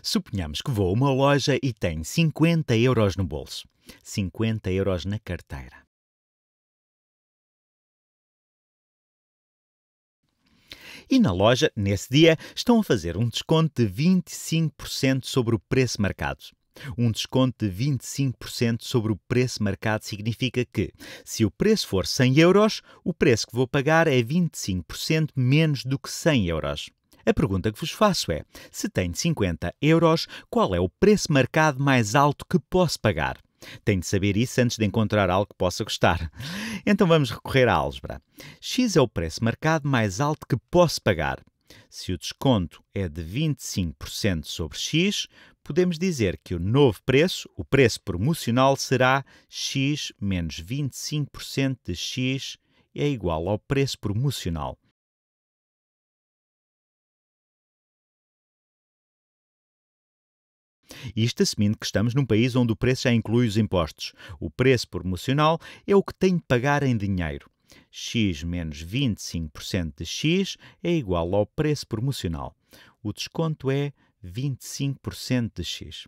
Suponhamos que vou a uma loja e tenho 50 euros no bolso, 50 euros na carteira. E na loja, nesse dia, estão a fazer um desconto de 25% sobre o preço marcado. Um desconto de 25% sobre o preço marcado significa que, se o preço for 100 euros, o preço que vou pagar é 25% menos do que 100 euros. A pergunta que vos faço é: se tenho 50 euros, qual é o preço marcado mais alto que posso pagar? Tenho de saber isso antes de encontrar algo que possa gostar. Então vamos recorrer à álgebra. X é o preço marcado mais alto que posso pagar. Se o desconto é de 25% sobre X, podemos dizer que o novo preço, o preço promocional, será X menos 25% de X é igual ao preço promocional. Isto assumindo que estamos num país onde o preço já inclui os impostos. O preço promocional é o que tem de pagar em dinheiro. X menos 25% de X é igual ao preço promocional. O desconto é 25% de X.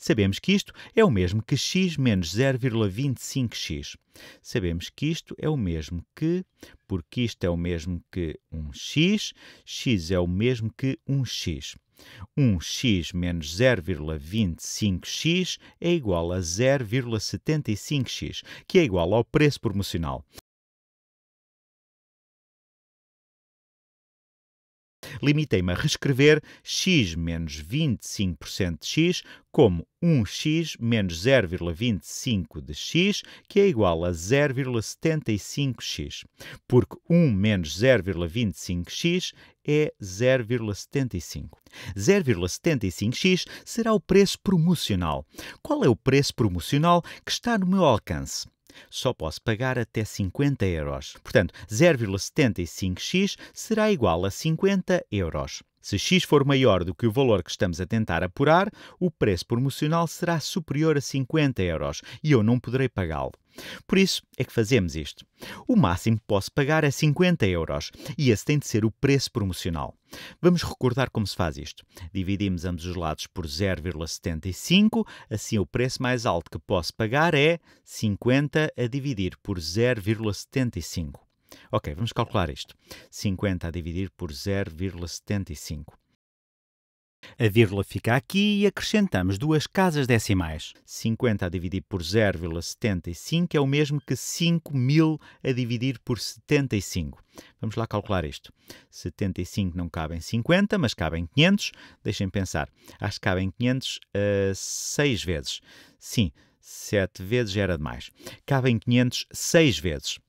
Sabemos que isto é o mesmo que x menos 0,25x. Sabemos que isto é o mesmo que, porque isto é o mesmo que 1x, x é o mesmo que 1x. 1x menos 0,25x é igual a 0,75x, que é igual ao preço promocional. limitei-me a reescrever x menos 25% de x como 1x menos 0,25 de x, que é igual a 0,75x, porque 1 menos 0,25x é 0,75. 0,75x será o preço promocional. Qual é o preço promocional que está no meu alcance? só posso pagar até 50 euros. Portanto, 0,75x será igual a 50 euros. Se x for maior do que o valor que estamos a tentar apurar, o preço promocional será superior a 50 euros e eu não poderei pagá-lo. Por isso é que fazemos isto. O máximo que posso pagar é 50 euros e esse tem de ser o preço promocional. Vamos recordar como se faz isto. Dividimos ambos os lados por 0,75, assim o preço mais alto que posso pagar é 50 a dividir por 0,75. Ok, vamos calcular isto. 50 a dividir por 0,75. A vírgula fica aqui e acrescentamos duas casas decimais. 50 a dividir por 0,75 é o mesmo que 5.000 a dividir por 75. Vamos lá calcular isto. 75 não cabem 50, mas cabem 500. Deixem pensar. Acho que cabem 500 uh, 6 vezes. Sim, 7 vezes era demais. Cabem 500 6 vezes.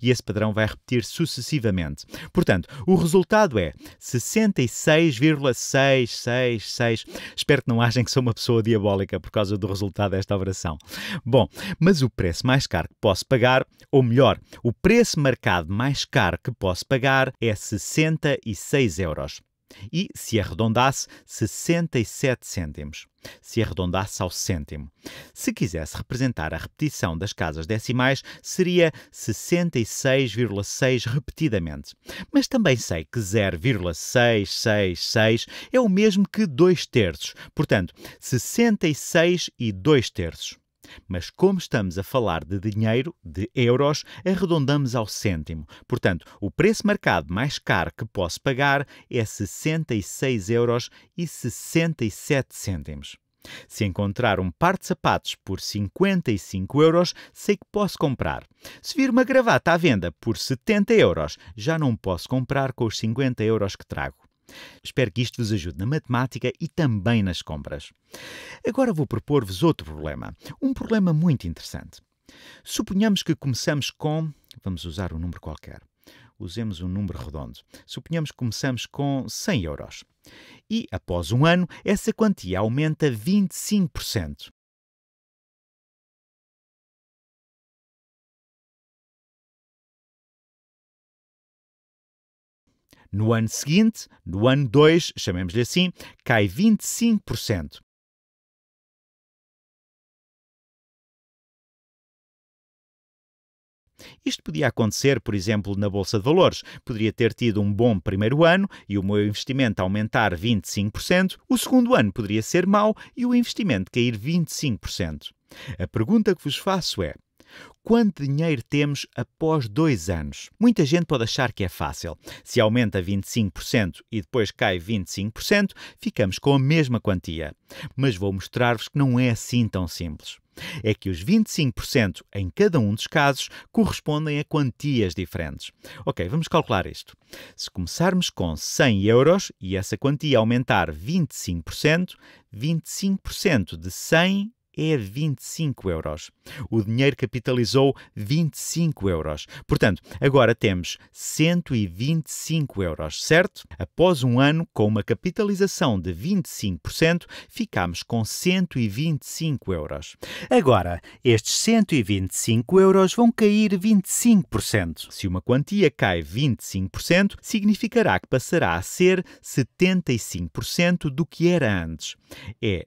E esse padrão vai repetir sucessivamente. Portanto, o resultado é 66,666. Espero que não achem que sou uma pessoa diabólica por causa do resultado desta operação. Bom, mas o preço mais caro que posso pagar, ou melhor, o preço marcado mais caro que posso pagar é 66 euros. E, se arredondasse, 67 cêntimos. Se arredondasse ao cêntimo. Se quisesse representar a repetição das casas decimais, seria 66,6 repetidamente. Mas também sei que 0,666 é o mesmo que 2 terços. Portanto, 66 e 2 terços. Mas como estamos a falar de dinheiro, de euros, arredondamos ao cêntimo. Portanto, o preço marcado mais caro que posso pagar é 66 euros e 67 cêntimos. Se encontrar um par de sapatos por 55 euros, sei que posso comprar. Se vir uma gravata à venda por 70 euros, já não posso comprar com os 50 euros que trago. Espero que isto vos ajude na matemática e também nas compras. Agora vou propor-vos outro problema, um problema muito interessante. Suponhamos que começamos com. Vamos usar um número qualquer. Usemos um número redondo. Suponhamos que começamos com 100 euros. E, após um ano, essa quantia aumenta 25%. No ano seguinte, no ano 2, chamemos-lhe assim, cai 25%. Isto podia acontecer, por exemplo, na Bolsa de Valores. Poderia ter tido um bom primeiro ano e o meu investimento aumentar 25%, o segundo ano poderia ser mau e o investimento cair 25%. A pergunta que vos faço é: Quanto dinheiro temos após dois anos? Muita gente pode achar que é fácil. Se aumenta 25% e depois cai 25%, ficamos com a mesma quantia. Mas vou mostrar-vos que não é assim tão simples é que os 25% em cada um dos casos correspondem a quantias diferentes. Ok, vamos calcular isto. Se começarmos com 100 euros e essa quantia aumentar 25%, 25% de 100 é 25 euros. O dinheiro capitalizou 25 euros. Portanto, agora temos 125 euros, certo? Após um ano com uma capitalização de 25%, ficamos com 125 euros. Agora, estes 125 euros vão cair 25%. Se uma quantia cai 25%, significará que passará a ser 75% do que era antes. É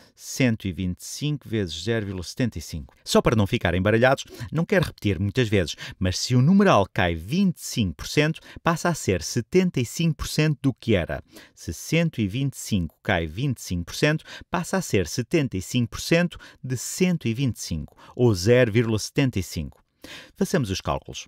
125 vezes 0,75. Só para não ficarem embaralhados, não quero repetir muitas vezes, mas se o numeral cai 25%, passa a ser 75% do que era. Se 125 cai 25%, passa a ser 75% de 125, ou 0,75. Façamos os cálculos.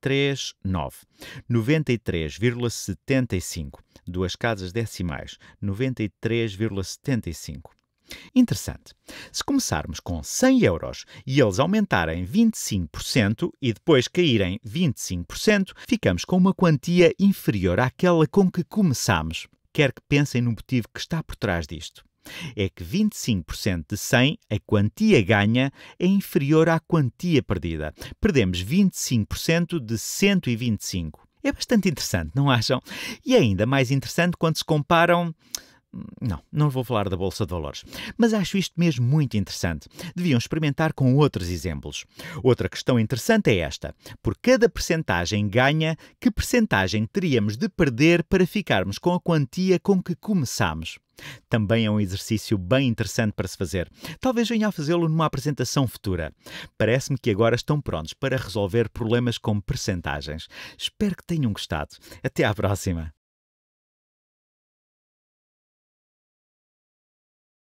39. 93,75. Duas casas decimais. 93,75. Interessante. Se começarmos com 100 euros e eles aumentarem 25% e depois caírem 25%, ficamos com uma quantia inferior àquela com que começamos. Quero que pensem no motivo que está por trás disto é que 25% de 100, a quantia ganha, é inferior à quantia perdida. Perdemos 25% de 125. É bastante interessante, não acham? E é ainda mais interessante quando se comparam não, não vou falar da Bolsa de Valores, mas acho isto mesmo muito interessante. Deviam experimentar com outros exemplos. Outra questão interessante é esta: por cada percentagem ganha, que percentagem teríamos de perder para ficarmos com a quantia com que começamos? Também é um exercício bem interessante para se fazer. Talvez venha a fazê-lo numa apresentação futura. Parece-me que agora estão prontos para resolver problemas com percentagens. Espero que tenham gostado. Até à próxima!